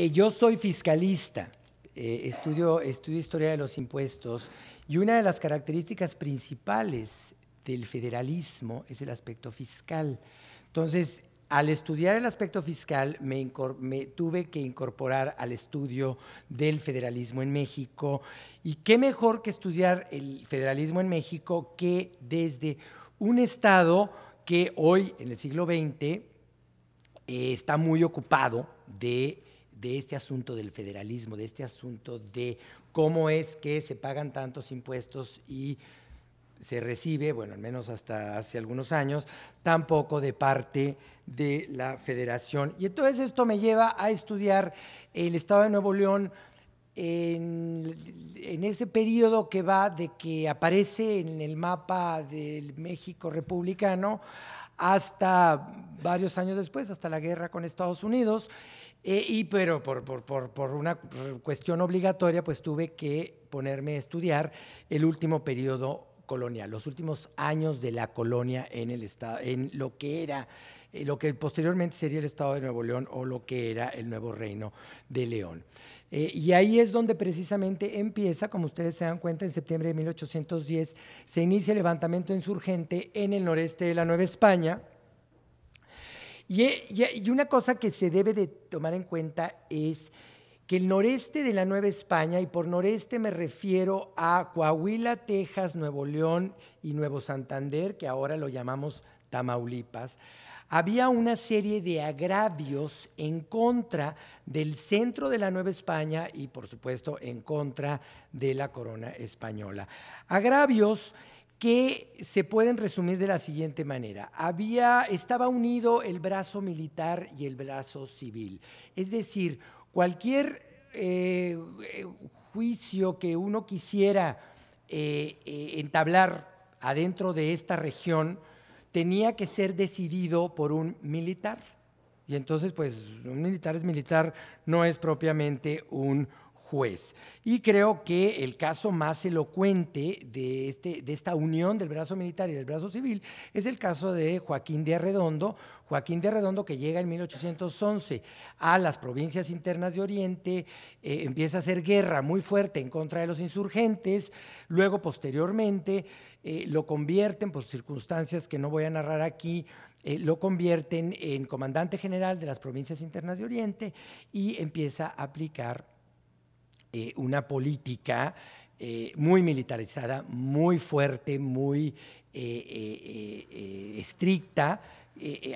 Eh, yo soy fiscalista, eh, estudio, historia de los impuestos y una de las características principales del federalismo es el aspecto fiscal. Entonces, al estudiar el aspecto fiscal, me, tuve que incorporar al estudio del federalismo en México. Y qué mejor que estudiar el federalismo en México que desde un Estado que hoy, en el siglo XX, eh, está muy ocupado de de este asunto del federalismo, de este asunto de cómo es que se pagan tantos impuestos y se recibe, bueno, al menos hasta hace algunos años, tampoco de parte de la federación. Y entonces esto me lleva a estudiar el Estado de Nuevo León en, en ese periodo que va de que aparece en el mapa del México republicano hasta varios años después, hasta la guerra con Estados Unidos. Eh, y pero por, una cuestión obligatoria, pues tuve que ponerme a estudiar el último periodo colonial, los últimos años de la colonia en el estado, en lo que era, eh, lo que posteriormente sería el estado de Nuevo León o lo que era el nuevo reino de León. Eh, y ahí es donde precisamente empieza, como ustedes se dan cuenta, en septiembre de 1810 se inicia el levantamiento insurgente en el noreste de la Nueva España, y, una cosa que se debe de tomar en cuenta es que el noreste de la Nueva España, y por noreste me refiero a Coahuila, Texas, Nuevo León y Nuevo Santander, que ahora lo llamamos Tamaulipas, había una serie de agravios en contra del centro de la Nueva España y por supuesto en contra de la corona española. Agravios que se pueden resumir de la siguiente manera. Había, estaba unido el brazo militar y el brazo civil. Es decir, cualquier eh, eh, juicio que uno quisiera eh, entablar adentro de esta región tenía que ser decidido por un militar. Y entonces, pues, un militar es militar, no es propiamente un juez. Y creo que el caso más elocuente de, este, de esta unión del brazo militar y del brazo civil es el caso de Joaquín de Arredondo, Joaquín de Redondo, que llega en 1811 a las provincias internas de Oriente, eh, empieza a hacer guerra muy fuerte en contra de los insurgentes, luego posteriormente eh, lo convierten, por circunstancias que no voy a narrar aquí, eh, lo convierten en comandante general de las provincias internas de Oriente y empieza a aplicar eh, una política eh, muy militarizada, muy fuerte, muy eh, estricta,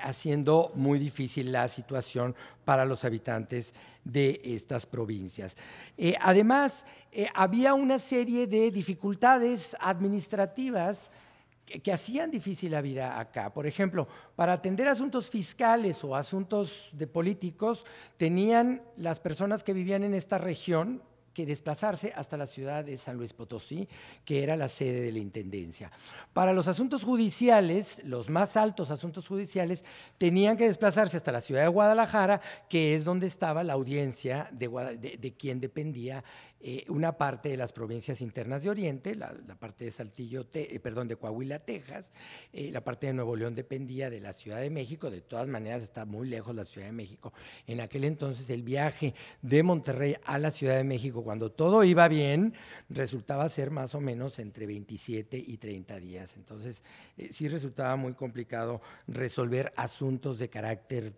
haciendo muy difícil la situación para los habitantes de estas provincias. además, había una serie de dificultades administrativas que hacían difícil la vida acá. Por ejemplo, para atender asuntos fiscales o asuntos de políticos, tenían las personas que vivían en esta región, que desplazarse hasta la ciudad de San Luis Potosí, que era la sede de la Intendencia. Para los asuntos judiciales, los más altos asuntos judiciales, tenían que desplazarse hasta la ciudad de Guadalajara, que es donde estaba la audiencia de, quien dependía eh, una parte de las provincias internas de Oriente, la, parte de Saltillo, eh, perdón, de Coahuila, Texas, eh, la parte de Nuevo León dependía de la Ciudad de México, de todas maneras está muy lejos la Ciudad de México. En aquel entonces el viaje de Monterrey a la Ciudad de México, cuando todo iba bien, resultaba ser más o menos entre 27 y 30 días. Entonces sí resultaba muy complicado resolver asuntos de carácter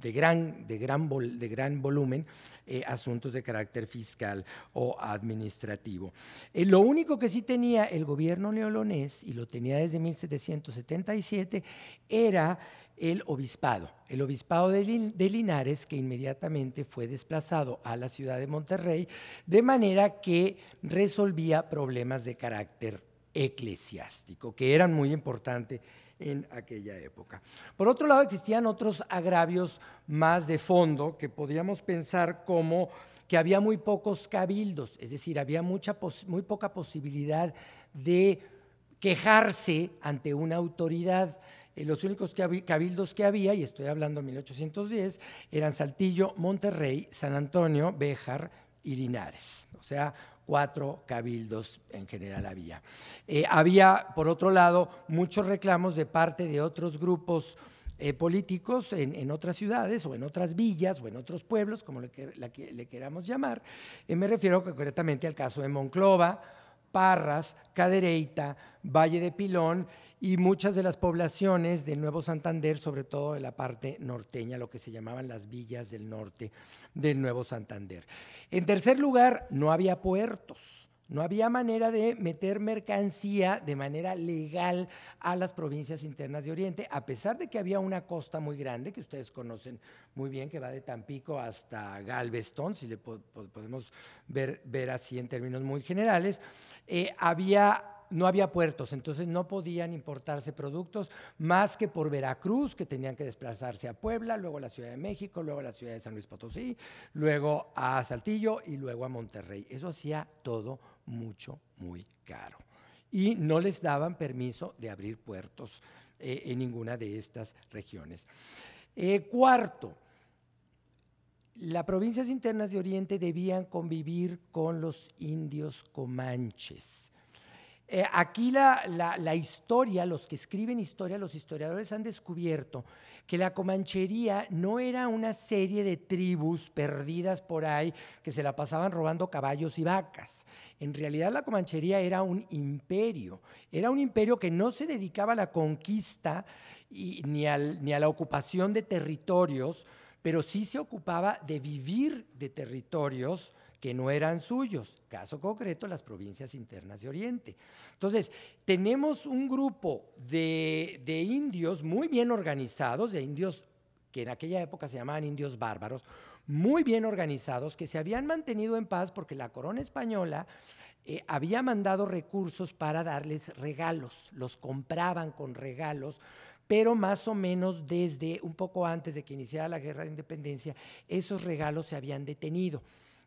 de gran, de gran, de gran volumen eh, asuntos de carácter fiscal o administrativo. Eh, lo único que sí tenía el gobierno neolonés, y lo tenía desde 1777, era el obispado, el obispado de Linares, que inmediatamente fue desplazado a la ciudad de Monterrey, de manera que resolvía problemas de carácter eclesiástico, que eran muy importantes en aquella época. Por otro lado, existían otros agravios más de fondo que podíamos pensar como que había muy pocos cabildos, es decir, había mucha, muy poca posibilidad de quejarse ante una autoridad. Eh, los únicos cabildos que había, y estoy hablando de 1810, eran Saltillo, Monterrey, San Antonio, Béjar y Linares. O sea, cuatro cabildos en general había. Eh, había, por otro lado, muchos reclamos de parte de otros grupos eh, políticos en, otras ciudades o en otras villas o en otros pueblos, como le, queramos llamar. Eh, me refiero concretamente al caso de Monclova, Parras, Cadereyta, Valle de Pilón y muchas de las poblaciones de Nuevo Santander, sobre todo de la parte norteña, lo que se llamaban las villas del norte del Nuevo Santander. En tercer lugar, no había puertos. No había manera de meter mercancía de manera legal a las provincias internas de Oriente, a pesar de que había una costa muy grande, que ustedes conocen muy bien, que va de Tampico hasta Galveston, si le podemos ver, ver así en términos muy generales. Eh, había no había puertos, entonces no podían importarse productos más que por Veracruz, que tenían que desplazarse a Puebla, luego a la Ciudad de México, luego a la Ciudad de San Luis Potosí, luego a Saltillo y luego a Monterrey. Eso hacía todo mucho, muy caro. Y no les daban permiso de abrir puertos eh, en ninguna de estas regiones. Eh, cuarto, las provincias internas de Oriente debían convivir con los indios comanches. Eh, aquí la, historia, los que escriben historia, los historiadores han descubierto que la comanchería no era una serie de tribus perdidas por ahí que se la pasaban robando caballos y vacas. En realidad la comanchería era un imperio, era un imperio que no se dedicaba a la conquista ni a la ocupación de territorios, pero sí se ocupaba de vivir de territorios que no eran suyos, caso concreto las provincias internas de Oriente. Entonces, tenemos un grupo de, indios muy bien organizados, de indios que en aquella época se llamaban indios bárbaros, muy bien organizados, que se habían mantenido en paz porque la corona española eh, había mandado recursos para darles regalos, los compraban con regalos, pero más o menos desde un poco antes de que iniciara la guerra de independencia, esos regalos se habían detenido.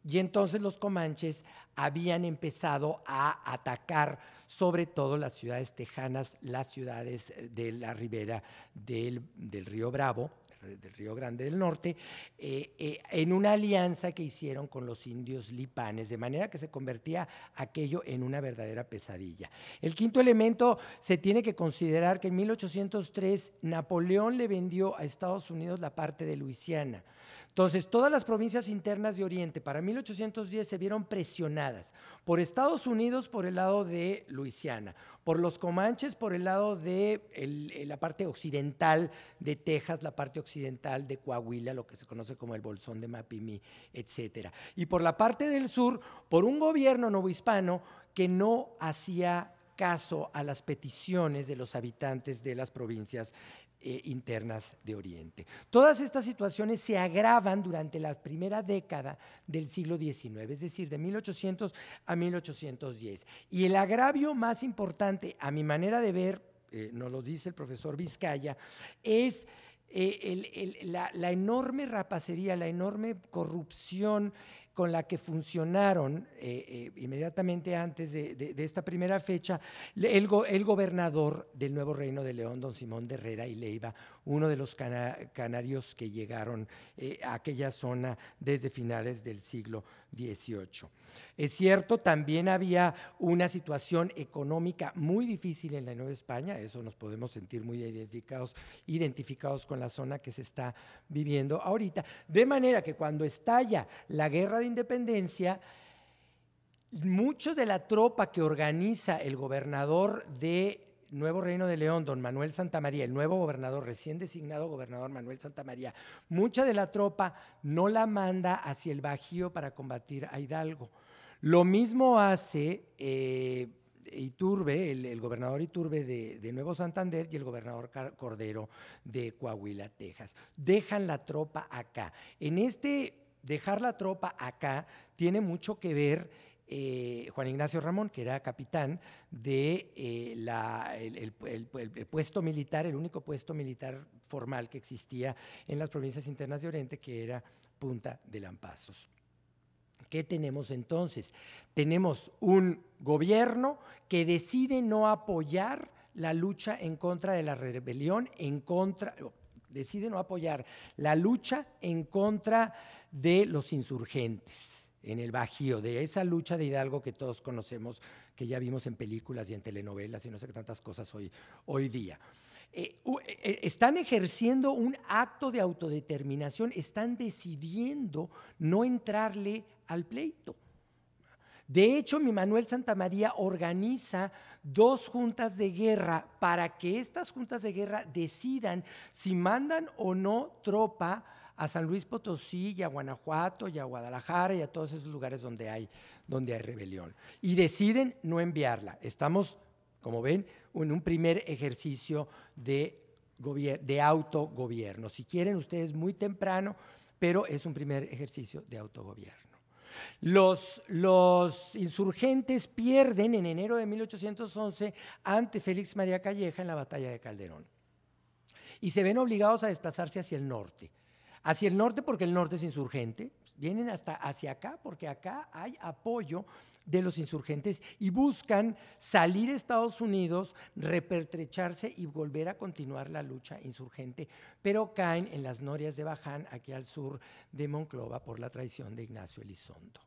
Y entonces los comanches habían empezado a atacar sobre todo las ciudades tejanas, las ciudades eh, de la ribera del, río Bravo, del Río Grande del Norte, eh, eh, en una alianza que hicieron con los indios lipanes, de manera que se convertía aquello en una verdadera pesadilla. El quinto elemento se tiene que considerar que en 1803 Napoleón le vendió a Estados Unidos la parte de Luisiana entonces, todas las provincias internas de Oriente para 1810 se vieron presionadas por Estados Unidos por el lado de Luisiana, por los comanches por el lado de la parte occidental de Texas, la parte occidental de Coahuila, lo que se conoce como el Bolsón de Mapimí, etcétera. Y por la parte del sur, por un gobierno novohispano que no hacía caso a las peticiones de los habitantes de las provincias eh, internas de Oriente. Todas estas situaciones se agravan durante la primera década del siglo XIX, es decir, de 1800 a 1810. Y el agravio más importante, a mi manera de ver, eh, nos lo dice el profesor Vizcaya, es... Eh, la, la, enorme rapacería, la enorme corrupción, con la que funcionaron eh, eh, inmediatamente antes de, esta primera fecha el, el gobernador del nuevo reino de León, don Simón de Herrera y Leiva, uno de los canarios que llegaron eh, a aquella zona desde finales del siglo XVIII. Es cierto, también había una situación económica muy difícil en la Nueva España, eso nos podemos sentir muy identificados, identificados con la zona que se está viviendo ahorita, de manera que cuando estalla la guerra de independencia, muchos de la tropa que organiza el gobernador de Nuevo Reino de León, don Manuel Santa María, el nuevo gobernador, recién designado gobernador Manuel Santa María. mucha de la tropa no la manda hacia el Bajío para combatir a Hidalgo. Lo mismo hace eh, Iturbe, el, gobernador Iturbe de, de, Nuevo Santander y el gobernador Cordero de Coahuila, Texas. Dejan la tropa acá. En este dejar la tropa acá tiene mucho que ver eh, Juan Ignacio Ramón, que era capitán de eh, el, puesto militar, el único puesto militar formal que existía en las provincias internas de Oriente, que era Punta de Lampazos. ¿Qué tenemos entonces? Tenemos un gobierno que decide no apoyar la lucha en contra de la rebelión, en contra, decide no apoyar la lucha en contra de los insurgentes en el Bajío, de esa lucha de Hidalgo que todos conocemos, que ya vimos en películas y en telenovelas y no sé qué tantas cosas hoy, hoy día. Eh, eh, eh, están ejerciendo un acto de autodeterminación, están decidiendo no entrarle al pleito. De hecho, mi Manuel Santamaría organiza dos juntas de guerra para que estas juntas de guerra decidan si mandan o no tropa a San Luis Potosí y a Guanajuato y a Guadalajara y a todos esos lugares donde hay, donde hay rebelión. Y deciden no enviarla. Estamos, como ven, en un primer ejercicio de, de autogobierno. Si quieren ustedes muy temprano, pero es un primer ejercicio de autogobierno. Los, los, insurgentes pierden en enero de 1811 ante Félix María Calleja en la batalla de Calderón y se ven obligados a desplazarse hacia el norte. Hacia el norte porque el norte es insurgente, vienen hasta hacia acá porque acá hay apoyo de los insurgentes y buscan salir a Estados Unidos, repertrecharse y volver a continuar la lucha insurgente, pero caen en las norias de Baján, aquí al sur de Monclova, por la traición de Ignacio Elizondo.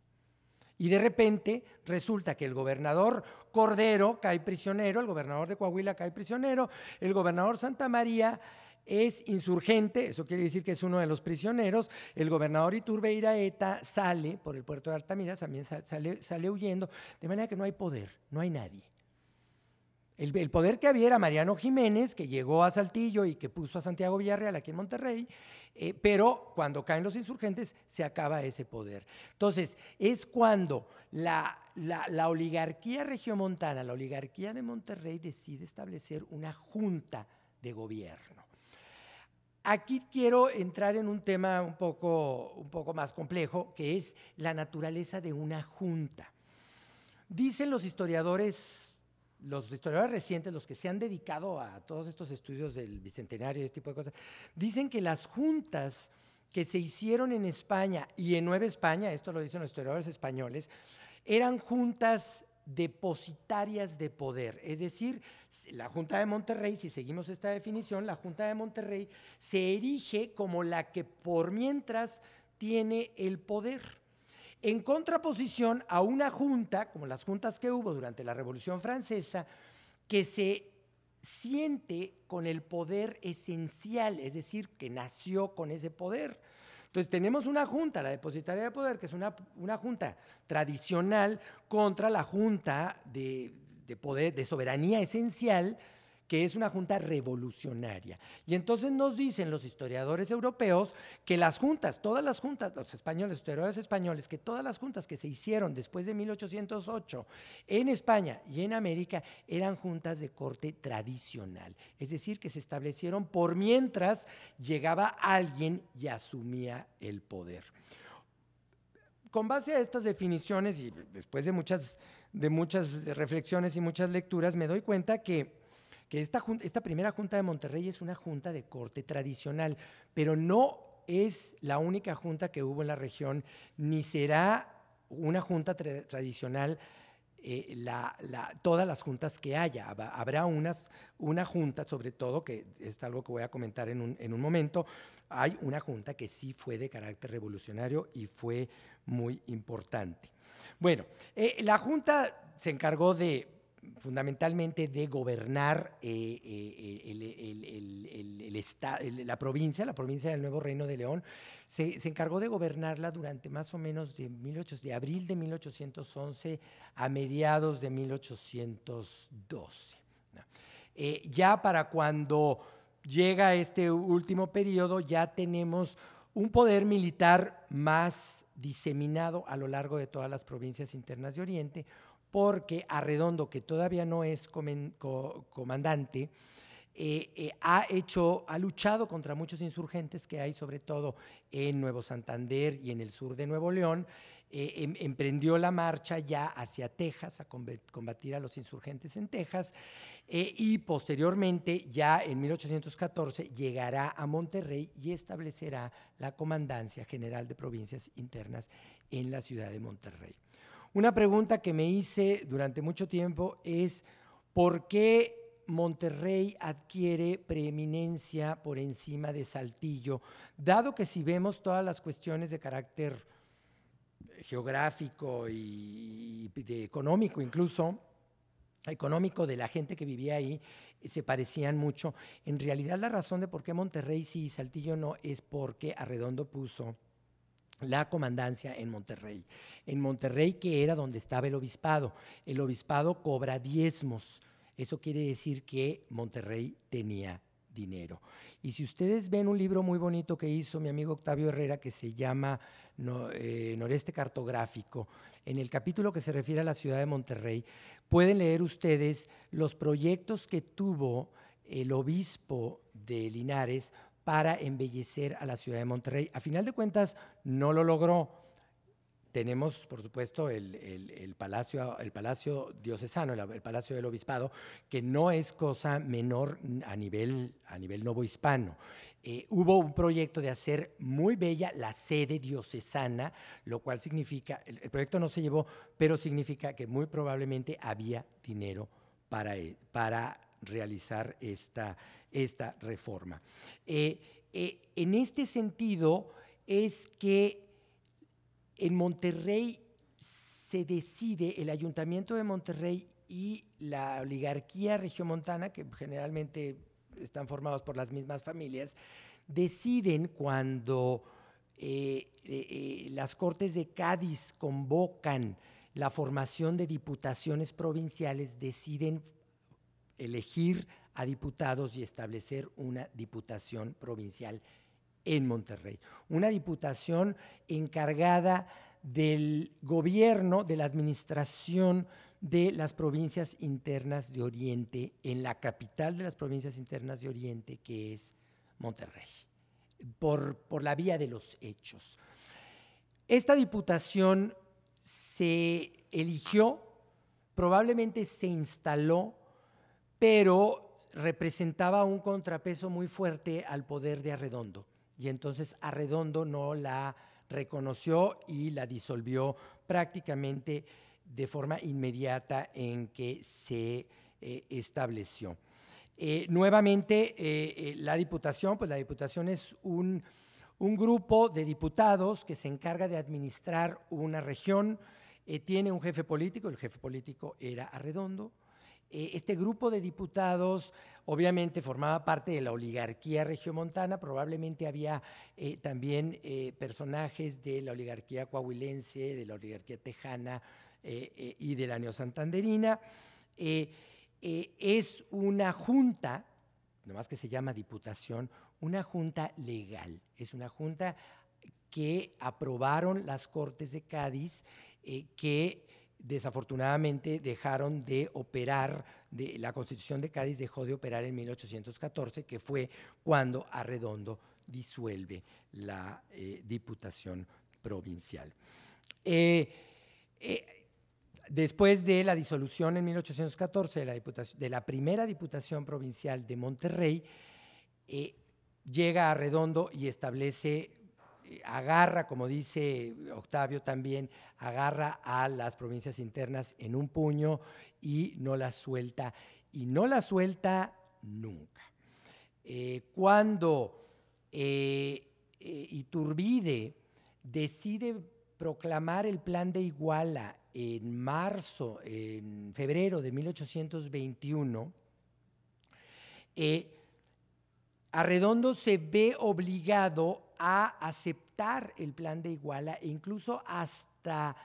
Y de repente resulta que el gobernador Cordero cae prisionero, el gobernador de Coahuila cae prisionero, el gobernador Santa María es insurgente, eso quiere decir que es uno de los prisioneros. El gobernador Iturbe Iraeta sale por el puerto de Altamira, también sale, sale huyendo, de manera que no hay poder, no hay nadie. El, poder que había era Mariano Jiménez, que llegó a Saltillo y que puso a Santiago Villarreal aquí en Monterrey, eh, pero cuando caen los insurgentes se acaba ese poder. Entonces, es cuando la, la, la oligarquía regiomontana, la oligarquía de Monterrey decide establecer una junta de gobierno aquí quiero entrar en un tema un poco, un poco más complejo, que es la naturaleza de una junta. Dicen los historiadores, los historiadores recientes, los que se han dedicado a todos estos estudios del bicentenario y este tipo de cosas, dicen que las juntas que se hicieron en España y en Nueva España, esto lo dicen los historiadores españoles, eran juntas depositarias de poder, es decir, la Junta de Monterrey, si seguimos esta definición, la Junta de Monterrey se erige como la que por mientras tiene el poder. En contraposición a una junta, como las juntas que hubo durante la Revolución Francesa, que se siente con el poder esencial, es decir, que nació con ese poder. Entonces tenemos una junta, la depositaria de poder, que es una, una junta tradicional contra la junta de, de poder, de soberanía esencial, que es una junta revolucionaria. Y entonces nos dicen los historiadores europeos que las juntas, todas las juntas, los españoles, los historiadores españoles, que todas las juntas que se hicieron después de 1808 en España y en América eran juntas de corte tradicional. Es decir, que se establecieron por mientras llegaba alguien y asumía el poder. Con base a estas definiciones y después de muchas de muchas reflexiones y muchas lecturas, me doy cuenta que, esta, esta primera junta de Monterrey es una junta de corte tradicional, pero no es la única junta que hubo en la región, ni será una junta tradicional eh, todas las juntas que haya. Habrá unas, una junta, sobre todo, que es algo que voy a comentar en un, en un momento, hay una junta que sí fue de carácter revolucionario y fue muy importante. Bueno, eh, la Junta se encargó de fundamentalmente de gobernar eh, eh, la provincia, la provincia del Nuevo Reino de León, se, encargó de gobernarla durante más o menos de, abril de 1811 a mediados de 1812. Ah, ya para cuando llega este último periodo, ya tenemos un poder militar más diseminado a lo largo de todas las provincias internas de Oriente, porque Arredondo, que todavía no es comandante, eh, eh, ha hecho, ha luchado contra muchos insurgentes que hay, sobre todo en Nuevo Santander y en el sur de Nuevo León. Eh, em, emprendió la marcha ya hacia Texas a combatir a los insurgentes en Texas eh, y posteriormente, ya en 1814, llegará a Monterrey y establecerá la Comandancia General de Provincias Internas en la ciudad de Monterrey. Una pregunta que me hice durante mucho tiempo es, ¿por qué Monterrey adquiere preeminencia por encima de Saltillo, dado que si vemos todas las cuestiones de carácter geográfico y de económico incluso, económico de la gente que vivía ahí eh, se parecían mucho. En realidad la razón de por qué Monterrey sí y Saltillo no es porque Arredondo puso la comandancia en Monterrey. En Monterrey, que era donde estaba el obispado, el obispado cobra diezmos. Eso quiere decir que Monterrey tenía dinero. Y si ustedes ven un libro muy bonito que hizo mi amigo Octavio Herrera que se llama eh, Noreste Cartográfico, en el capítulo que se refiere a la ciudad de Monterrey, pueden leer ustedes los proyectos que tuvo el obispo de Linares para embellecer a la ciudad de Monterrey. A final de cuentas, no lo logró tenemos, por supuesto, el, palacio, el palacio diocesano, el, palacio del obispado, que no es cosa menor a nivel, a nivel novohispano. Eh, hubo un proyecto de hacer muy bella la sede diocesana, lo cual significa, el, proyecto no se llevó, pero significa que muy probablemente había dinero para, eh, para realizar esta, esta reforma. Eh, en este sentido es que en Monterrey se decide, el ayuntamiento de Monterrey y la oligarquía regiomontana, que generalmente están formados por las mismas familias, deciden cuando eh, eh, eh, las Cortes de Cádiz convocan la formación de diputaciones provinciales, deciden elegir a diputados y establecer una diputación provincial en Monterrey. Una diputación encargada del gobierno, de la administración de las provincias internas de Oriente, en la capital de las provincias internas de Oriente, que es Monterrey, por, por la vía de los hechos. Esta diputación se eligió, probablemente se instaló, pero representaba un contrapeso muy fuerte al poder de Arredondo y entonces Arredondo no la reconoció y la disolvió prácticamente de forma inmediata en que se eh, estableció. Eh, nuevamente, eh, la Diputación, pues la Diputación es un, grupo de diputados que se encarga de administrar una región, tiene un jefe político, el jefe político era Arredondo, eh, este grupo de diputados obviamente formaba parte de la oligarquía regiomontana, probablemente había eh, también eh, personajes de la oligarquía coahuilense, de la oligarquía tejana y de la neosantanderina. es una junta, nomás que se llama diputación, una junta legal, es una junta que aprobaron las Cortes de Cádiz, que desafortunadamente dejaron de operar, la constitución de Cádiz dejó de operar en 1814, que fue cuando Arredondo disuelve la eh, Diputación Provincial. Eh, eh, después de la disolución en 1814 de la, de la primera Diputación Provincial de Monterrey, llega Arredondo y establece eh, agarra, como dice Octavio también, agarra a las provincias internas en un puño y no las suelta, y no las suelta nunca. Eh, cuando eh, Iturbide decide proclamar el plan de Iguala en marzo, en febrero de 1821, Arredondo se ve obligado a aceptar el plan de Iguala e incluso hasta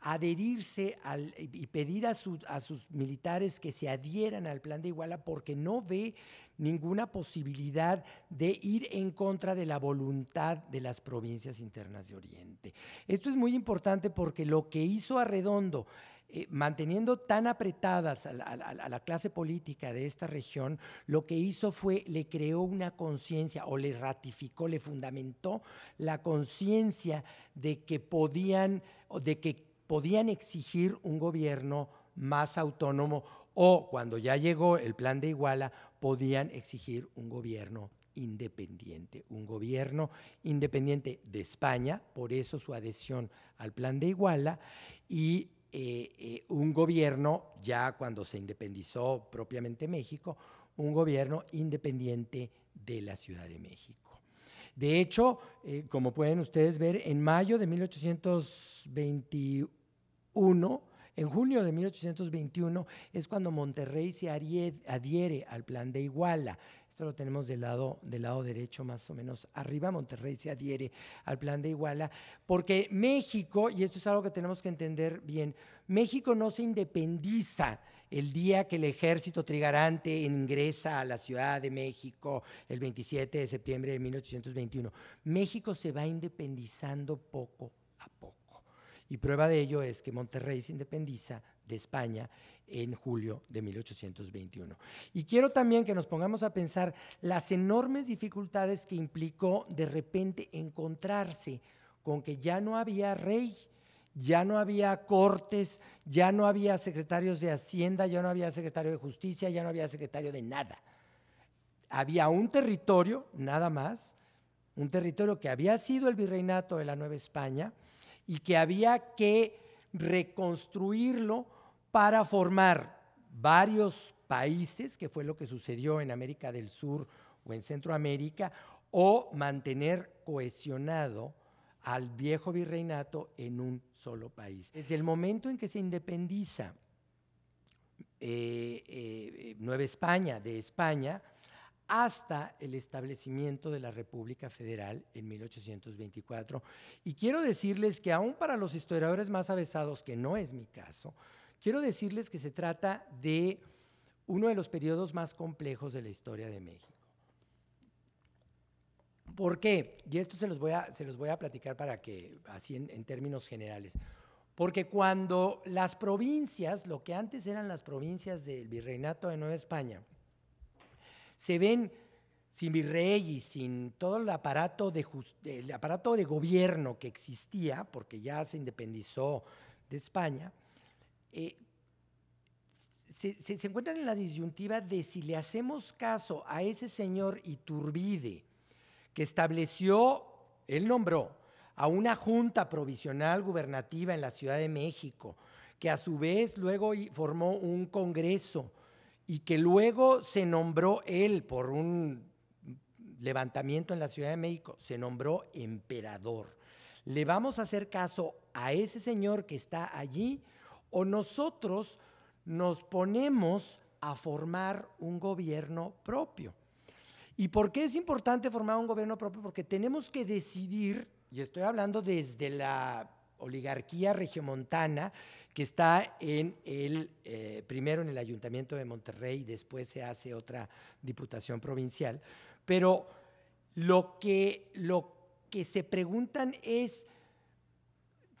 adherirse y pedir a, a, sus militares que se adhieran al plan de Iguala porque no ve ninguna posibilidad de ir en contra de la voluntad de las provincias internas de Oriente. Esto es muy importante porque lo que hizo Arredondo eh, manteniendo tan apretadas a la, clase política de esta región, lo que hizo fue le creó una conciencia o le ratificó, le fundamentó la conciencia de que podían, de que podían exigir un gobierno más autónomo o cuando ya llegó el plan de Iguala, podían exigir un gobierno independiente, un gobierno independiente de España, por eso su adhesión al plan de Iguala, y eh, eh, un gobierno, ya cuando se independizó propiamente México, un gobierno independiente de la Ciudad de México. De hecho, eh, como pueden ustedes ver, en mayo de 1821, en junio de 1821 es cuando Monterrey se adhiere al plan de Iguala, esto lo tenemos del lado, del lado derecho más o menos arriba. Monterrey se adhiere al plan de Iguala, porque México, y esto es algo que tenemos que entender bien, México no se independiza el día que el ejército trigarante ingresa a la Ciudad de México, el 27 de septiembre de 1821. México se va independizando poco y prueba de ello es que Monterrey se independiza de España en julio de 1821. Y quiero también que nos pongamos a pensar las enormes dificultades que implicó de repente encontrarse con que ya no había rey, ya no había cortes, ya no había secretarios de Hacienda, ya no había secretario de Justicia, ya no había secretario de nada. Había un territorio, nada más, un territorio que había sido el virreinato de la Nueva España, y que había que reconstruirlo para formar varios países, que fue lo que sucedió en América del Sur o en Centroamérica, o mantener cohesionado al viejo virreinato en un solo país. Desde el momento en que se independiza eh, eh, eh, Nueva España de España, hasta el establecimiento de la República Federal en 1824. Y quiero decirles que aún para los historiadores más avesados, que no es mi caso, quiero decirles que se trata de uno de los periodos más complejos de la historia de México. ¿Por qué? Y esto se los voy a, se los voy a platicar para que, así en términos generales. Porque cuando las provincias, lo que antes eran las provincias del Virreinato de Nueva España, se ven sin virrey y sin todo el aparato de, el aparato de gobierno que existía, porque ya se independizó de España, eh, se, se, encuentran en la disyuntiva de si le hacemos caso a ese señor Iturbide, que estableció, él nombró, a una junta provisional gubernativa en la Ciudad de México, que a su vez luego formó un congreso y que luego se nombró él por un levantamiento en la Ciudad de México, se nombró emperador. ¿Le vamos a hacer caso a ese señor que está allí o nosotros nos ponemos a formar un gobierno propio? ¿Y por qué es importante formar un gobierno propio? Porque tenemos que decidir, y estoy hablando desde la oligarquía regiomontana, que está en el, eh, primero en el Ayuntamiento de Monterrey, y después se hace otra diputación provincial, pero lo que, lo que se preguntan es,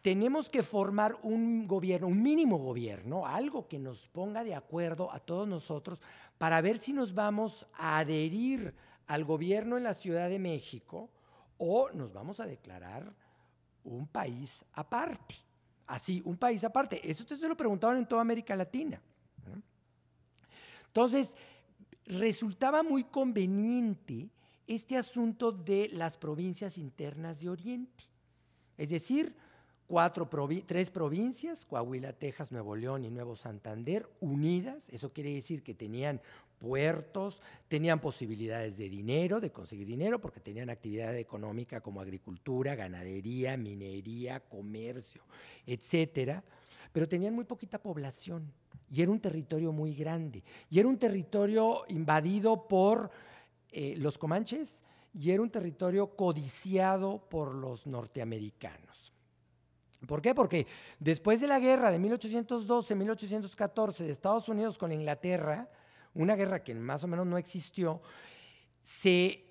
tenemos que formar un gobierno, un mínimo gobierno, algo que nos ponga de acuerdo a todos nosotros para ver si nos vamos a adherir al gobierno en la Ciudad de México o nos vamos a declarar un país aparte así, un país aparte. Eso ustedes se lo preguntaban en toda América Latina. Entonces, resultaba muy conveniente este asunto de las provincias internas de Oriente. Es decir, cuatro tres provincias, Coahuila, Texas, Nuevo León y Nuevo Santander, unidas. Eso quiere decir que tenían puertos, tenían posibilidades de dinero, de conseguir dinero, porque tenían actividad económica como agricultura, ganadería, minería, comercio, etcétera, pero tenían muy poquita población y era un territorio muy grande. Y era un territorio invadido por eh, los comanches y era un territorio codiciado por los norteamericanos. ¿Por qué? Porque después de la guerra de 1812-1814 de Estados Unidos con Inglaterra, una guerra que más o menos no existió, se,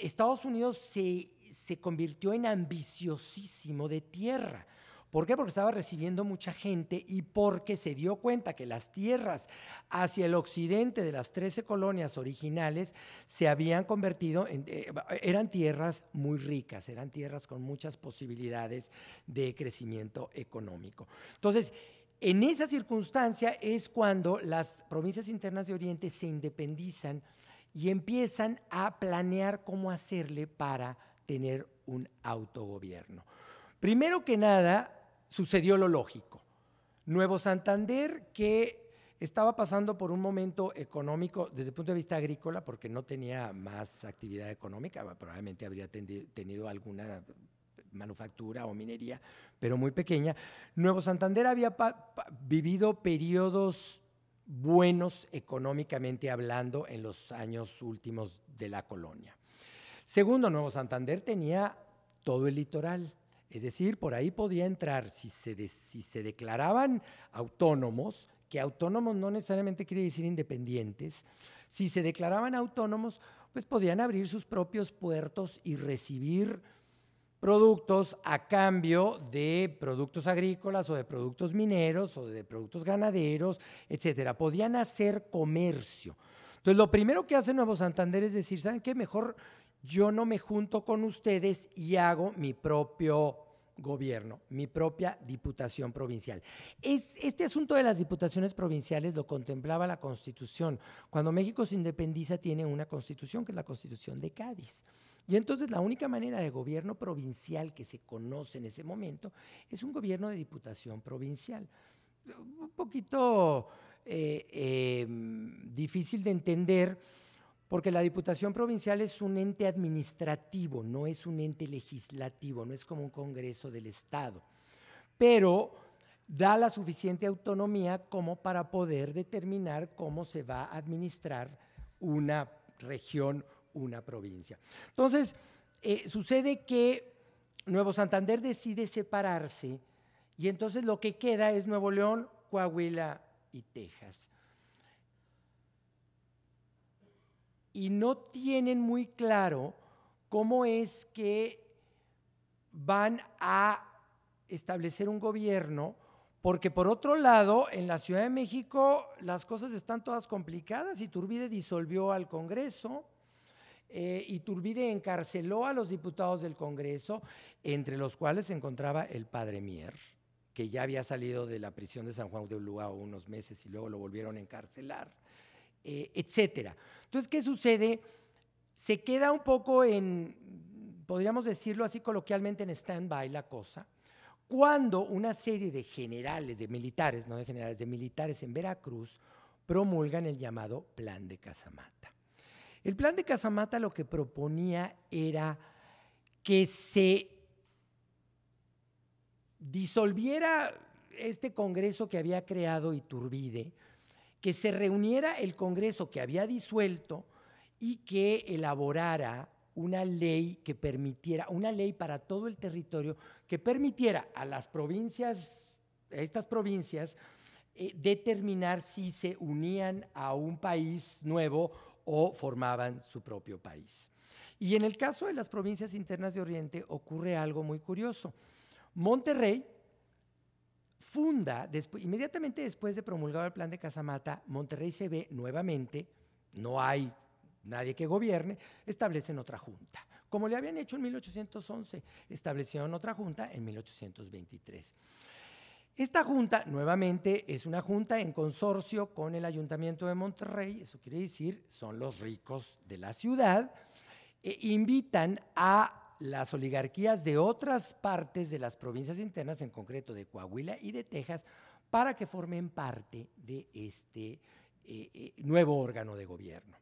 Estados Unidos se, convirtió en ambiciosísimo de tierra. ¿Por qué? Porque estaba recibiendo mucha gente y porque se dio cuenta que las tierras hacia el occidente de las 13 colonias originales se habían convertido en, eh, eran tierras muy ricas, eran tierras con muchas posibilidades de crecimiento económico. Entonces, en esa circunstancia es cuando las provincias internas de Oriente se independizan y empiezan a planear cómo hacerle para tener un autogobierno. Primero que nada, sucedió lo lógico. Nuevo Santander, que estaba pasando por un momento económico desde el punto de vista agrícola, porque no tenía más actividad económica, probablemente habría tenido alguna manufactura o minería, pero muy pequeña. Nuevo Santander había vivido periodos buenos económicamente hablando en los años últimos de la colonia. Segundo, Nuevo Santander tenía todo el litoral, es decir, por ahí podía entrar, si se, se declaraban autónomos, que autónomos no necesariamente quiere decir independientes, si se declaraban autónomos, pues podían abrir sus propios puertos y recibir productos a cambio de productos agrícolas o de productos mineros o de productos ganaderos, etcétera. Podían hacer comercio. Entonces, lo primero que hace Nuevo Santander es decir, ¿saben qué? Mejor yo no me junto con ustedes y hago mi propio gobierno, mi propia diputación provincial. Es, este asunto de las diputaciones provinciales lo contemplaba la Constitución. Cuando México se independiza tiene una constitución, que es la Constitución de Cádiz. Y entonces la única manera de gobierno provincial que se conoce en ese momento es un gobierno de diputación provincial. Un poquito eh, em, difícil de entender porque la diputación provincial es un ente administrativo, no es un ente legislativo, no es como un Congreso del Estado. Pero da la suficiente autonomía como para poder determinar cómo se va a administrar una región una provincia. Entonces, eh, sucede que Nuevo Santander decide separarse y entonces lo que queda es Nuevo León, Coahuila y Texas. Y no tienen muy claro cómo es que van a establecer un gobierno, porque por otro lado, en la Ciudad de México las cosas están todas complicadas. y Turbide disolvió al Congreso, y eh, Turbide encarceló a los diputados del Congreso, entre los cuales se encontraba el padre Mier, que ya había salido de la prisión de San Juan de Ulúa unos meses y luego lo volvieron a encarcelar, etc. Eh, etcétera. Entonces, ¿qué sucede? Se queda un poco en, podríamos decirlo así coloquialmente, en stand-by la cosa, cuando una serie de generales, de militares, no de generales, de militares en Veracruz, promulgan el llamado Plan de Casamata. El plan de Casamata lo que proponía era que se disolviera este Congreso que había creado Iturbide, que se reuniera el Congreso que había disuelto y que elaborara una ley que permitiera, una ley para todo el territorio, que permitiera a las provincias, estas provincias, eh, determinar si se unían a un país nuevo o formaban su propio país. Y en el caso de las provincias internas de Oriente ocurre algo muy curioso. Monterrey funda, inmediatamente después de promulgado el plan de Casamata, Monterrey se ve nuevamente, no hay nadie que gobierne, establecen otra junta. Como le habían hecho en 1811, establecieron otra junta en 1823. Esta junta, nuevamente, es una junta en consorcio con el Ayuntamiento de Monterrey, eso quiere decir, son los ricos de la ciudad, e invitan a las oligarquías de otras partes de las provincias internas, en concreto de Coahuila y de Texas, para que formen parte de este eh, eh, nuevo órgano de gobierno.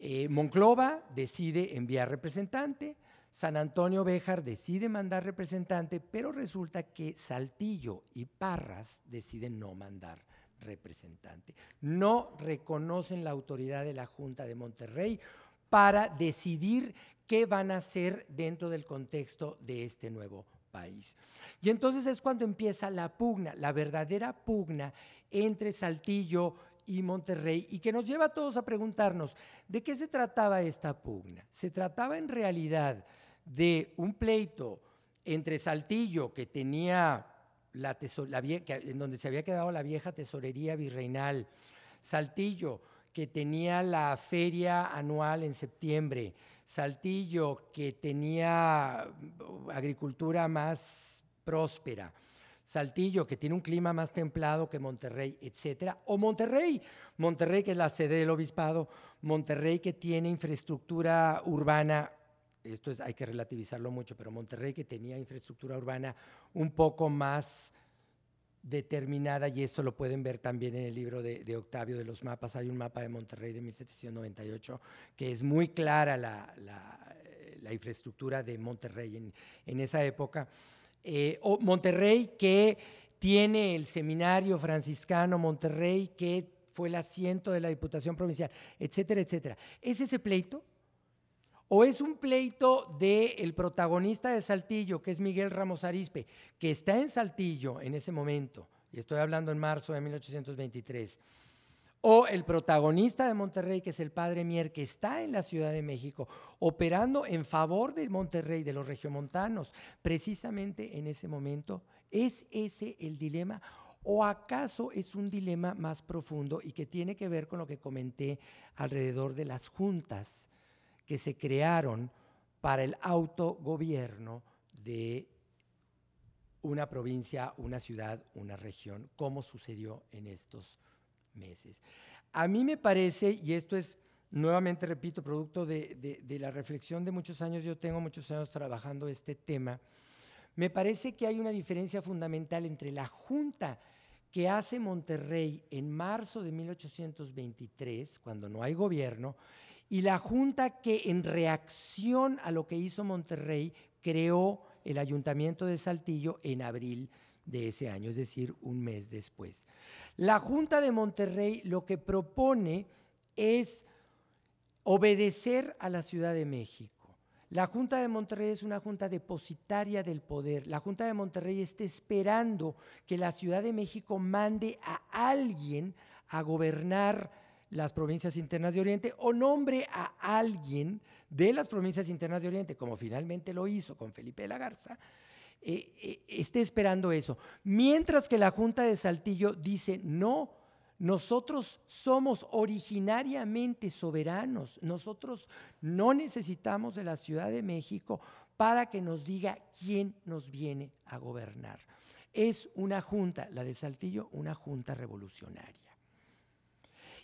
Eh, Monclova decide enviar representante, San Antonio Béjar decide mandar representante, pero resulta que Saltillo y Parras deciden no mandar representante. No reconocen la autoridad de la Junta de Monterrey para decidir qué van a hacer dentro del contexto de este nuevo país. Y entonces es cuando empieza la pugna, la verdadera pugna entre Saltillo y Monterrey y que nos lleva a todos a preguntarnos, ¿de qué se trataba esta pugna? Se trataba en realidad de un pleito entre Saltillo, que tenía la, en donde se había quedado la vieja tesorería virreinal, Saltillo, que tenía la feria anual en septiembre, Saltillo, que tenía uh, agricultura más próspera, Saltillo, que tiene un clima más templado que Monterrey, etcétera, o Monterrey, Monterrey que es la sede del obispado, Monterrey que tiene infraestructura urbana esto hay que relativizarlo mucho, pero Monterrey que tenía infraestructura urbana un poco más determinada, y eso lo pueden ver también en el libro de, Octavio de los mapas, hay un mapa de Monterrey de 1798 que es muy clara la, eh, la, infraestructura de Monterrey en, en esa época. Eh, o Monterrey que tiene el seminario franciscano, Monterrey que fue el asiento de la Diputación Provincial, etcétera, etcétera. ¿Es ese pleito? ¿O es un pleito del el protagonista de Saltillo, que es Miguel Ramos Arispe, que está en Saltillo en ese momento, y estoy hablando en marzo de 1823, o el protagonista de Monterrey, que es el padre Mier, que está en la Ciudad de México, operando en favor de Monterrey, de los regiomontanos, precisamente en ese momento? ¿Es ese el dilema? ¿O acaso es un dilema más profundo y que tiene que ver con lo que comenté alrededor de las juntas? que se crearon para el autogobierno de una provincia, una ciudad, una región, como sucedió en estos meses. A mí me parece, y esto es nuevamente, repito, producto de, la reflexión de muchos años, yo tengo muchos años trabajando este tema, me parece que hay una diferencia fundamental entre la junta que hace Monterrey en marzo de 1823, cuando no hay gobierno, y la junta que en reacción a lo que hizo Monterrey creó el ayuntamiento de Saltillo en abril de ese año, es decir, un mes después. La junta de Monterrey lo que propone es obedecer a la Ciudad de México. La Junta de Monterrey es una junta depositaria del poder. La Junta de Monterrey está esperando que la Ciudad de México mande a alguien a gobernar las provincias internas de Oriente o nombre a alguien de las provincias internas de Oriente, como finalmente lo hizo con Felipe de la Garza, eh, eh, esté esperando eso. Mientras que la Junta de Saltillo dice, no, nosotros somos originariamente soberanos, nosotros no necesitamos de la Ciudad de México para que nos diga quién nos viene a gobernar. Es una junta, la de Saltillo, una junta revolucionaria.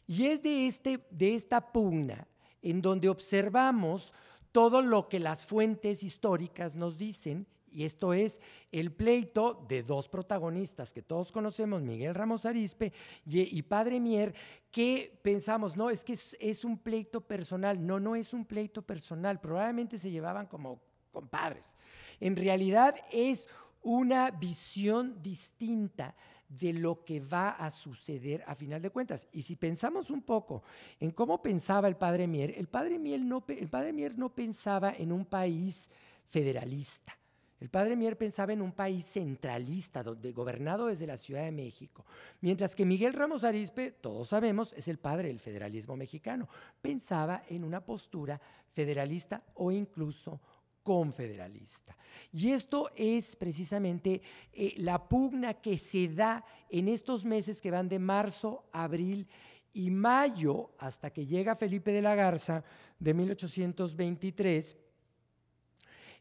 Y es de, este, de esta pugna en donde observamos todo lo que las fuentes históricas nos dicen, y esto es el pleito de dos protagonistas que todos conocemos, Miguel Ramos Arispe y, Padre Mier, que pensamos, no, es que es un pleito personal, no, no es un pleito personal, probablemente se llevaban como compadres. En realidad es una visión distinta de lo que va a suceder a final de cuentas. Y si pensamos un poco en cómo pensaba el padre Mier, el padre Mier no, el padre Mier no pensaba en un país federalista. El padre Mier pensaba en un país centralista, donde, gobernado desde la Ciudad de México, mientras que Miguel Ramos Arizpe, todos sabemos, es el padre del federalismo mexicano. Pensaba en una postura federalista o incluso confederalista. Y esto es precisamente eh, la pugna que se da en estos meses que van de marzo, abril y mayo, hasta que llega Felipe de la Garza de 1823,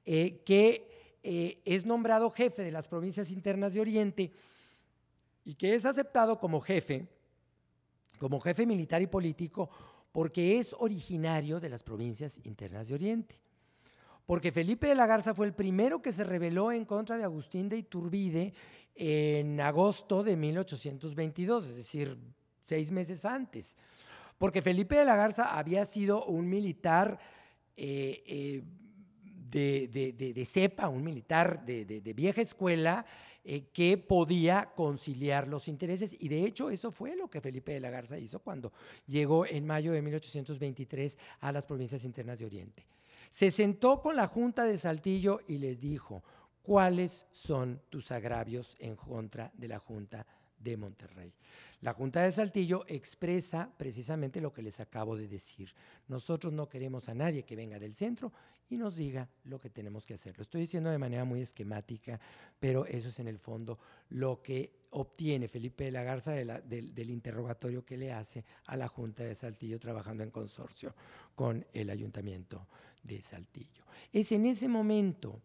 eh, que eh, es nombrado jefe de las provincias internas de Oriente y que es aceptado como jefe, como jefe militar y político, porque es originario de las provincias internas de Oriente porque Felipe de la Garza fue el primero que se rebeló en contra de Agustín de Iturbide en agosto de 1822, es decir, seis meses antes, porque Felipe de la Garza había sido un militar eh, eh, de, cepa, un militar de, vieja escuela, eh, que podía conciliar los intereses. Y de hecho eso fue lo que Felipe de la Garza hizo cuando llegó en mayo de 1823 a las provincias internas de Oriente. Se sentó con la Junta de Saltillo y les dijo, ¿cuáles son tus agravios en contra de la Junta de Monterrey? La Junta de Saltillo expresa precisamente lo que les acabo de decir. Nosotros no queremos a nadie que venga del centro y nos diga lo que tenemos que hacer. Lo estoy diciendo de manera muy esquemática, pero eso es en el fondo lo que obtiene Felipe de la Garza del interrogatorio que le hace a la Junta de Saltillo trabajando en consorcio con el Ayuntamiento de Saltillo. Es en ese momento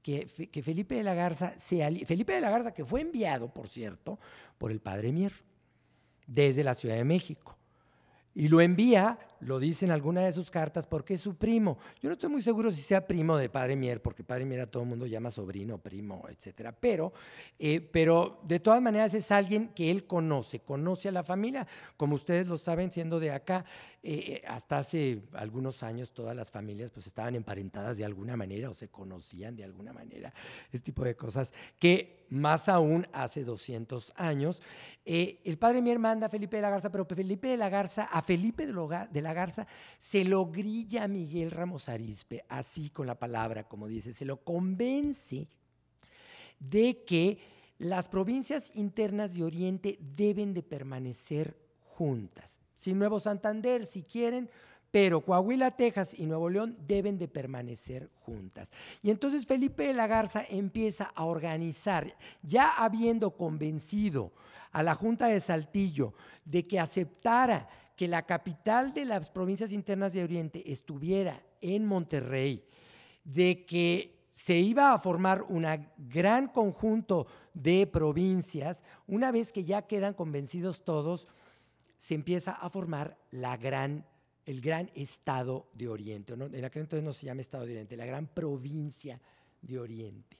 que, Felipe de la Garza se Felipe de la Garza que fue enviado, por cierto, por el padre Mier desde la Ciudad de México y lo envía lo dice en alguna de sus cartas porque es su primo. Yo no estoy muy seguro si sea primo de Padre Mier, porque Padre Mier a todo el mundo llama sobrino, primo, etcétera. Pero, eh, pero de todas maneras es alguien que él conoce, conoce a la familia. Como ustedes lo saben, siendo de acá, eh, eh, hasta hace algunos años todas las familias pues estaban emparentadas de alguna manera o se conocían de alguna manera. Este tipo de cosas que más aún hace 200 años. el Padre Mier manda a Felipe de la Garza, pero Felipe de la Garza, a Felipe de la la Garza, se lo grilla Miguel Ramos Arispe, así con la palabra, como dice, se lo convence de que las provincias internas de Oriente deben de permanecer juntas. Sin Nuevo Santander, si quieren, pero Coahuila, Texas y Nuevo León deben de permanecer juntas. Y entonces Felipe de la Garza empieza a organizar, ya habiendo convencido a la Junta de Saltillo de que aceptara que la capital de las provincias internas de Oriente estuviera en Monterrey, de que se iba a formar un gran conjunto de provincias, una vez que ya quedan convencidos todos, se empieza a formar la gran, el gran Estado de Oriente. En aquel entonces no se llama Estado de Oriente, la gran provincia de Oriente.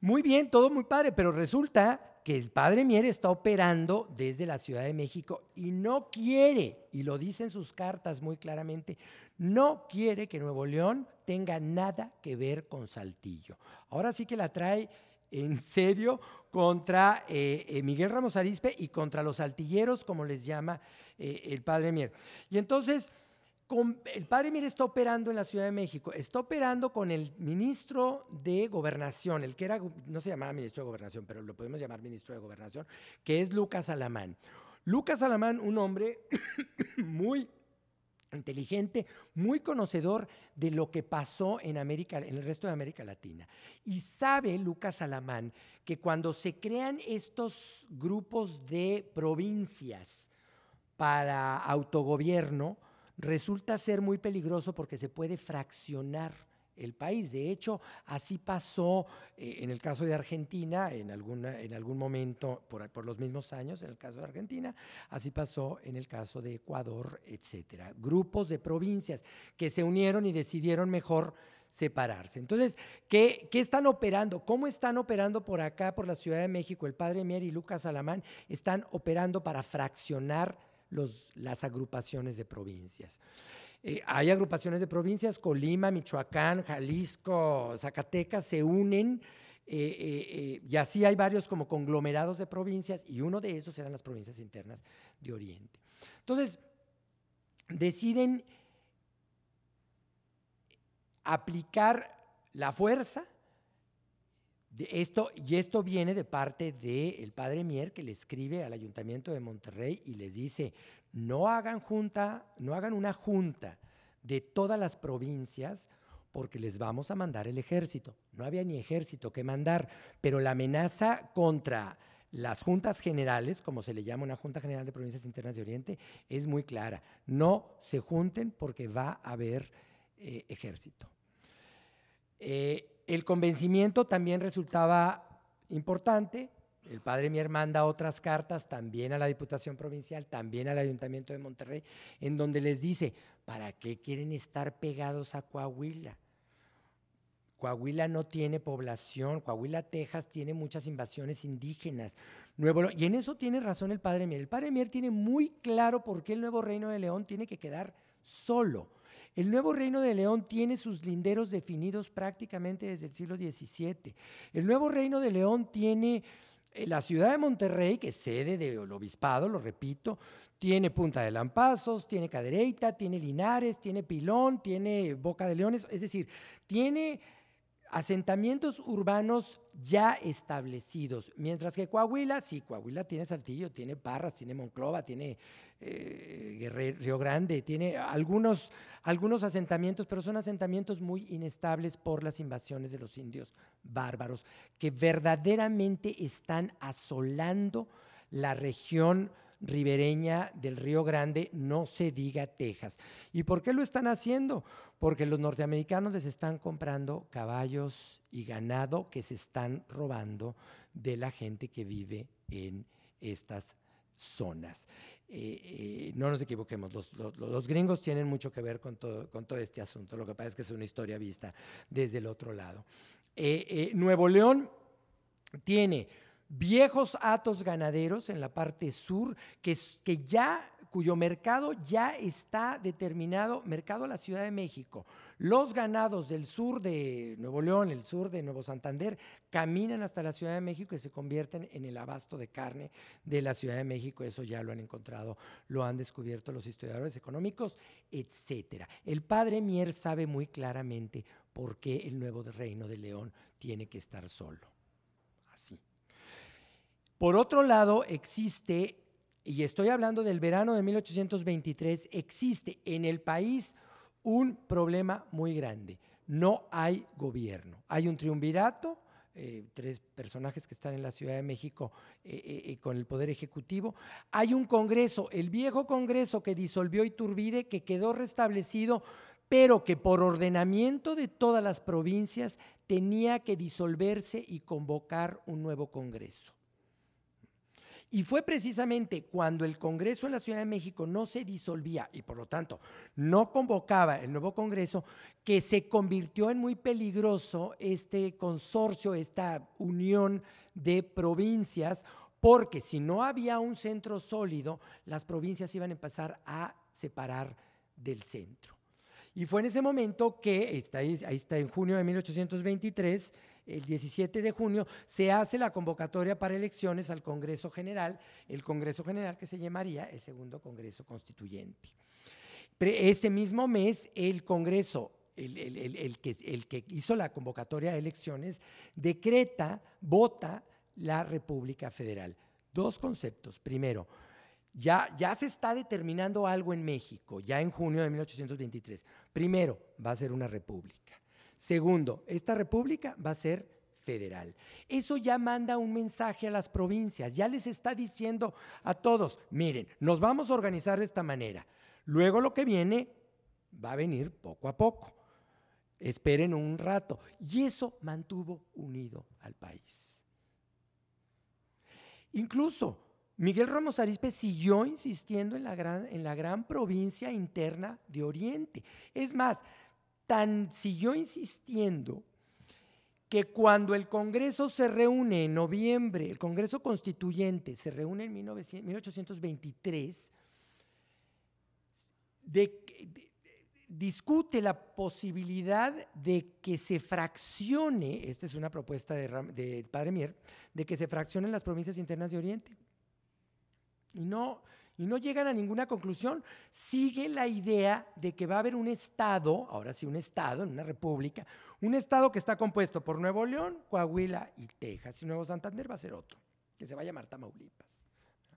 Muy bien, todo muy padre, pero resulta que el padre Mier está operando desde la Ciudad de México y no quiere, y lo dicen sus cartas muy claramente, no quiere que Nuevo León tenga nada que ver con Saltillo. Ahora sí que la trae en serio contra eh, eh, Miguel Ramos Arispe y contra los saltilleros, como les llama eh, el padre Mier. Y entonces el padre Mire está operando en la Ciudad de México, está operando con el ministro de Gobernación, el que era, no se llamaba ministro de Gobernación, pero lo podemos llamar ministro de Gobernación, que es Lucas Alamán. Lucas Alamán, un hombre muy inteligente, muy conocedor de lo que pasó en América, en el resto de América Latina. Y sabe Lucas Alamán que cuando se crean estos grupos de provincias para autogobierno, resulta ser muy peligroso porque se puede fraccionar el país. De hecho, así pasó eh, en el caso de Argentina, en, alguna, en algún momento, por, los mismos años, en el caso de Argentina, así pasó en el caso de Ecuador, etcétera. Grupos de provincias que se unieron y decidieron mejor separarse. Entonces, ¿qué, ¿qué, están operando? ¿Cómo están operando por acá, por la Ciudad de México? El padre Mier y Lucas Alamán están operando para fraccionar las agrupaciones de provincias. Eh, hay agrupaciones de provincias, Colima, Michoacán, Jalisco, Zacatecas, se unen eh, eh, y así hay varios como conglomerados de provincias y uno de esos eran las provincias internas de Oriente. Entonces, deciden aplicar la fuerza esto, y esto viene de parte del padre Mier que le escribe al ayuntamiento de Monterrey y les dice, no hagan junta, no hagan una junta de todas las provincias porque les vamos a mandar el ejército. No había ni ejército que mandar, pero la amenaza contra las juntas generales, como se le llama una Junta General de Provincias Internas de Oriente, es muy clara. No se junten porque va a haber eh, ejército. Eh, el convencimiento también resultaba importante. El padre Mier manda otras cartas también a la Diputación Provincial, también al Ayuntamiento de Monterrey, en donde les dice, ¿para qué quieren estar pegados a Coahuila? Coahuila no tiene población, Coahuila, Texas tiene muchas invasiones indígenas. Nuevo, y en eso tiene razón el padre Mier. El padre Mier tiene muy claro por qué el Nuevo Reino de León tiene que quedar solo el nuevo reino de León tiene sus linderos definidos prácticamente desde el siglo XVII. El nuevo reino de León tiene eh, la ciudad de Monterrey, que es sede del obispado, lo repito, tiene Punta de Lampazos, tiene Cadereita, tiene Linares, tiene Pilón, tiene Boca de Leones, es decir, tiene asentamientos urbanos ya establecidos, mientras que Coahuila, sí, Coahuila tiene Saltillo, tiene Parras, tiene Monclova, tiene eh, Río Grande, tiene algunos, algunos asentamientos, pero son asentamientos muy inestables por las invasiones de los indios bárbaros, que verdaderamente están asolando la región ribereña del Río Grande, no se diga Texas. ¿Y por qué lo están haciendo? Porque los norteamericanos les están comprando caballos y ganado que se están robando de la gente que vive en estas zonas. Eh, eh, no nos equivoquemos, los, gringos tienen mucho que ver con todo, este asunto, lo que pasa es que es una historia vista desde el otro lado. Eh, Nuevo León tiene viejos atos ganaderos en la parte sur, que, ya cuyo mercado ya está determinado, mercado a la Ciudad de México. Los ganados del sur de Nuevo León, el sur de Nuevo Santander, caminan hasta la Ciudad de México y se convierten en el abasto de carne de la Ciudad de México. Eso ya lo han encontrado, lo han descubierto los historiadores económicos, etc. El padre Mier sabe muy claramente por qué el nuevo reino de León tiene que estar solo. Por otro lado, existe, y estoy hablando del verano de 1823, existe en el país un problema muy grande. No hay gobierno. Hay un triunvirato, eh, tres personajes que están en la Ciudad de México eh, eh, con el Poder Ejecutivo. Hay un Congreso, el viejo Congreso que disolvió Iturbide, que quedó restablecido, pero que por ordenamiento de todas las provincias tenía que disolverse y convocar un nuevo Congreso. Y fue precisamente cuando el Congreso en la Ciudad de México no se disolvía y por lo tanto no convocaba el nuevo Congreso que se convirtió en muy peligroso este consorcio, esta unión de provincias, porque si no había un centro sólido, las provincias iban a empezar a separar del centro. Y fue en ese momento que, ahí está en junio de 1823, el 17 de junio, se hace la convocatoria para elecciones al Congreso General, el Congreso General que se llamaría el segundo Congreso Constituyente. ese mismo mes, el Congreso el, que, hizo la convocatoria de elecciones, decreta, vota la República Federal. Dos conceptos. Primero, ya, ya se está determinando algo en México, ya en junio de 1823. Primero, va a ser una república. Segundo, esta república va a ser federal. Eso ya manda un mensaje a las provincias, ya les está diciendo a todos, miren, nos vamos a organizar de esta manera. Luego lo que viene va a venir poco a poco. Esperen un rato. Y eso mantuvo unido al país. Incluso Miguel Ramos Arispe siguió insistiendo en la gran, en la gran provincia interna de Oriente. Es más, siguió insistiendo que cuando el Congreso se reúne en noviembre, el Congreso Constituyente se reúne en 1823, discute la posibilidad de que se fraccione, esta es una propuesta de, Padre Mier, de que se fraccionen las provincias internas de Oriente. Y no, y no llegan a ninguna conclusión. Sigue la idea de que va a haber un Estado, ahora sí, un Estado en una república, un Estado que está compuesto por Nuevo León, Coahuila y Texas, y Nuevo Santander va a ser otro, que se va a llamar Tamaulipas.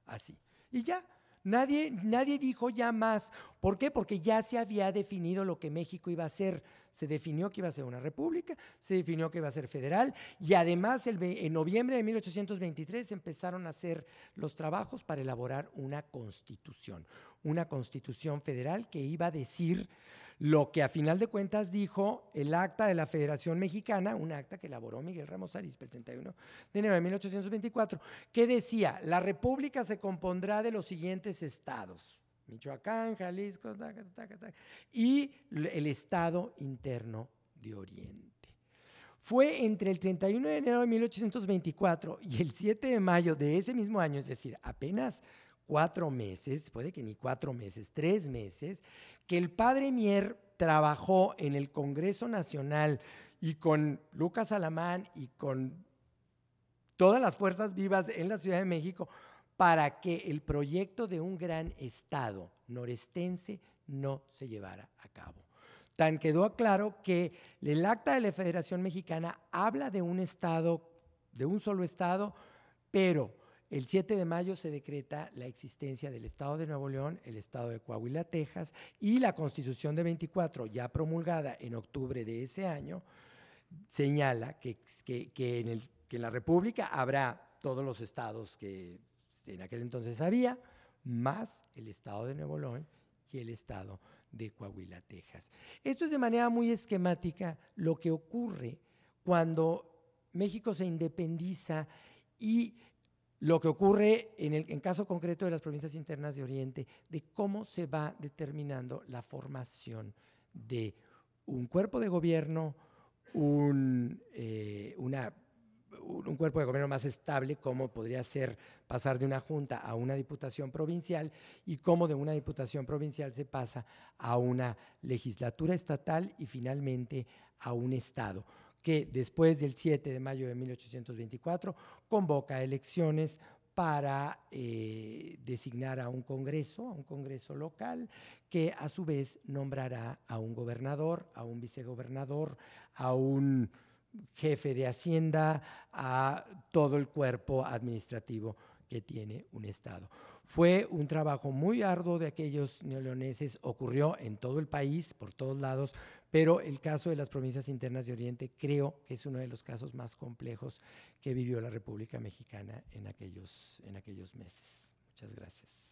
Así. Y ya, Nadie, nadie dijo ya más. ¿Por qué? Porque ya se había definido lo que México iba a ser. Se definió que iba a ser una república, se definió que iba a ser federal y además el, en noviembre de 1823 empezaron a hacer los trabajos para elaborar una constitución, una constitución federal que iba a decir lo que a final de cuentas dijo el acta de la Federación Mexicana, un acta que elaboró Miguel Ramos Arispe el 31 de enero de 1824, que decía, la República se compondrá de los siguientes estados, Michoacán, Jalisco, y el estado interno de Oriente. Fue entre el 31 de enero de 1824 y el 7 de mayo de ese mismo año, es decir, apenas cuatro meses, puede que ni cuatro meses, tres meses, que el padre Mier trabajó en el Congreso Nacional y con Lucas Alamán y con todas las fuerzas vivas en la Ciudad de México para que el proyecto de un gran Estado norestense no se llevara a cabo. Tan quedó claro que el acta de la Federación Mexicana habla de un Estado, de un solo Estado, pero el 7 de mayo se decreta la existencia del Estado de Nuevo León, el Estado de Coahuila, Texas y la Constitución de 24, ya promulgada en octubre de ese año, señala que, que, en, el, que en, la República habrá todos los estados que en aquel entonces había, más el Estado de Nuevo León y el Estado de Coahuila, Texas. Esto es de manera muy esquemática lo que ocurre cuando México se independiza y lo que ocurre en el caso concreto de las provincias internas de Oriente, de cómo se va determinando la formación de un cuerpo de gobierno, un, eh, un cuerpo de gobierno más estable, cómo podría ser pasar de una junta a una diputación provincial y cómo de una diputación provincial se pasa a una legislatura estatal y finalmente a un Estado que después del 7 de mayo de 1824 convoca elecciones para eh, designar a un Congreso, a un Congreso local, que a su vez nombrará a un gobernador, a un vicegobernador, a un jefe de Hacienda, a todo el cuerpo administrativo que tiene un Estado. Fue un trabajo muy arduo de aquellos neoleoneses, ocurrió en todo el país, por todos lados, pero el caso de las provincias internas de Oriente creo que es uno de los casos más complejos que vivió la República Mexicana en aquellos, en aquellos meses. Muchas gracias.